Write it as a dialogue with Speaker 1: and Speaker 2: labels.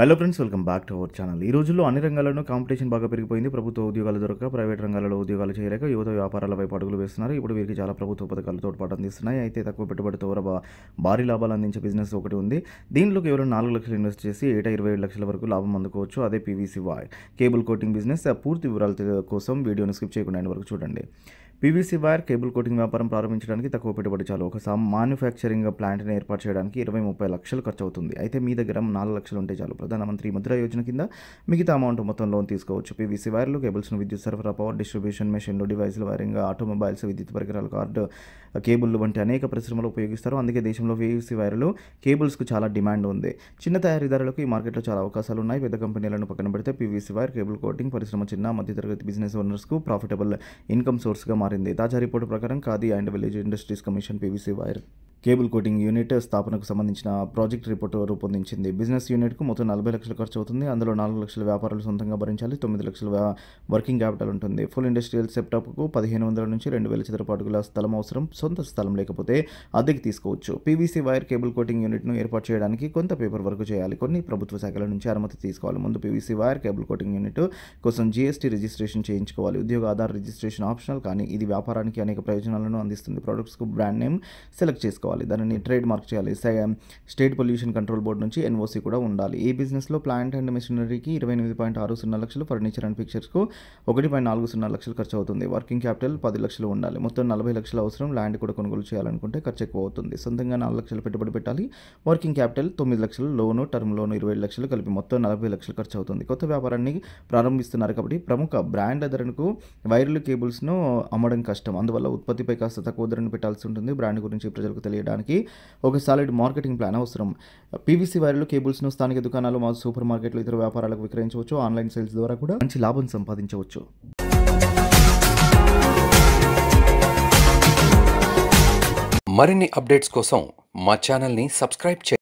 Speaker 1: hello friends welcome back to our channel ఈ రోజుల్లో అన్ని రంగాల్లోనూ కాంపిటీషన్ బాగా పెరిగిపోయింది ప్రభుత్వ ఉద్యోగాలు దొరక ప్రైవేట్ రంగాలలో ఉద్యోగాలు చేయలేక యువత వ్యాపారాల వైపు అడుగులు వేస్తున్నారు ఇప్పుడు వీరికి చాలా ప్రభుత్వ పథకాలు తోడ్పాటు అందిస్తున్నాయి అయితే తక్కువ పెట్టుబడితో భారీ లాభాలు అందించే బిజినెస్ ఒకటి ఉంది దీంట్లో కేవలం నాలుగు లక్షలు ఇన్వెస్ట్ చేసి ఏటా ఇరవై ఏడు లక్షల వరకు లాభం అందుకోవచ్చు అదే పీవీసీ వాయ్ కేబుల్ కోటింగ్ బిజినెస్ పూర్తి వివరాల కోసం వీడియోని స్కిప్ చేయకుండా వరకు చూడండి పీవీసీ వైర్ కేబుల్ కోటింగ్ వ్యాపారం ప్రారంభించడానికి తక్కువ పెట్టుబడి చాలు ఒక మాన్యుఫ్యాక్చరింగ్ ప్లాంట్ని ఏర్పాటు చేయడానికి ఇరవై ముప్పై లక్షలు ఖర్చు అవుతుంది అయితే మీ దగ్గర నాలుగు లక్షలు ఉంటే చాలు ప్రధానమంత్రి ముద్ర యోజన కింద మిగతా అమౌంట్ మొత్తం లోన్ తీసుకోవచ్చు పీవీసీ వైర్లు కేబుల్స్ను విద్యుత్ సరఫరా పవర్ డిస్ట్రిబ్యూషన్ మెషిన్లు డివైసులు వైరింగ్ ఆటోమొబైల్స్ విద్యుత్ పరికరాలు కార్డు కేబుల్ వంటి అనేక పరిశ్రమలు ఉపయోగిస్తారు అందుకే దేశంలో పీవీసీ వైర్లు కేబుల్స్కు చాలా డిమాండ్ ఉంది చిన్న తయారీదారులకు ఈ మార్కెట్లో చాలా అవకాశాలు ఉన్నాయి పెద్ద కంపెనీలను పక్కన పెడితే పీవీసీ వైర్ కేబుల్ కోటింగ్ పరిశ్రమ చిన్న మధ్యతరగతి బిజినెస్ ఓనర్స్కు ప్రాఫిటబుల్ ఇన్కమ్ సోర్స్గా మారింది తాజా రిపోర్టు ప్రకారం Khadi and village industries commission PVC wire cable coating unit స్థాపనకు సంబంధించిన ప్రాజెక్ట్ రిపోర్ట్ రూపొందించింది బిజినెస్ యూనిట్కు మొత్తం నలభై లక్షలు ఖర్చు అవుతుంది అందులో నాలుగు లక్షల వ్యాపారాలు సొంతంగా భరించాలి తొమ్మిది లక్షల వర్కింగ్ క్యాపిటల్ ఉంటుంది ఫుల్ ఇండస్ట్రియల్ సెప్టాప్కు పదిహేను వందల నుంచి రెండు వేల చదరపాటుగుల స్థలం అవసరం సొంత స్థలం లేకపోతే అద్దెకి తీసుకోవచ్చు పీవీసీ వైర్ కేబుల్ కోటింగ్ యూనిట్ను ఏర్పాటు చేయడానికి కొంత పేపర్ వర్క్ చేయాలి కొన్ని ప్రభుత్వ శాఖల నుంచి అనుమతి తీసుకోవాలి ముందు PVC wire cable coating unit కోసం జీఎస్టీ రిజిస్ట్రేషన్ చేయించుకోవాలి ఉద్యోగ ఆధార్ రిజిస్ట్రేషన్ ఆప్షనల్ కానీ ఇది వ్యాపారానికి అనేక ప్రయోజనాలను అందిస్తుంది ప్రొడక్ట్స్కు బ్రాండ్ నేమ్ సెలెక్ట్ చేసుకోవాలి చేసుకోవాలి దానిని ట్రేడ్ మార్క్ చేయాలి స్టేట్ పొల్యూషన్ కంట్రోల్ బోర్డు నుంచి ఎన్ఓసి కూడా ఉండాలి ఈ బిజినెస్లో ప్లాంట్ అండ్ మిషనరీకి ఇరవై ఎనిమిది పాయింట్ ఆరు సున్నా లక్షలు ఫర్నిచర్ అండ్ పిక్చర్స్కు ఒకటి పాయింట్ నాలుగు సున్నా లక్షలు ఖర్చు అవుతుంది వర్కింగ్ క్యాపిటల్ పది లక్షలు ఉండాలి మొత్తం నలభై లక్షల అవసరం ల్యాండ్ కూడా కొనుగోలు చేయాలనుకుంటే ఖర్చు ఎక్కువ అవుతుంది సొంతంగా నాలుగు లక్షలు పెట్టుబడి పెట్టాలి వర్కింగ్ క్యాపిటల్ తొమ్మిది లక్షలు లోను టర్మ్ లోను ఇరవై లక్షలు కలిపి మొత్తం నలభై లక్షలు ఖర్చు అవుతుంది కొత్త వ్యాపారాన్ని ప్రారంభిస్తున్నారు కాబట్టి ప్రముఖ బ్రాండ్ల ధరకు వైర్లు కేబుల్స్ను అమ్మడం కష్టం అందువల్ల ఉత్పత్తిపై కాస్త తక్కువ ధరను పెట్టాల్సి ఉంటుంది బ్రాండ్ గురించి ప్రజలకు తెలియాలి చేయడానికి ఒక సాలిడ్ మార్కెటింగ్ ప్లాన్ అవసరం పీవీసీ వైర్లు కేబుల్స్ను స్థానిక దుకాణాలు మా సూపర్ మార్కెట్లు ఇతర వ్యాపారాలకు విక్రయించవచ్చు ఆన్లైన్ సేల్స్ ద్వారా కూడా మంచి లాభం సంపాదించవచ్చు మరిన్ని అప్డేట్స్ కోసం మా ఛానల్ని సబ్స్క్రైబ్ చేయండి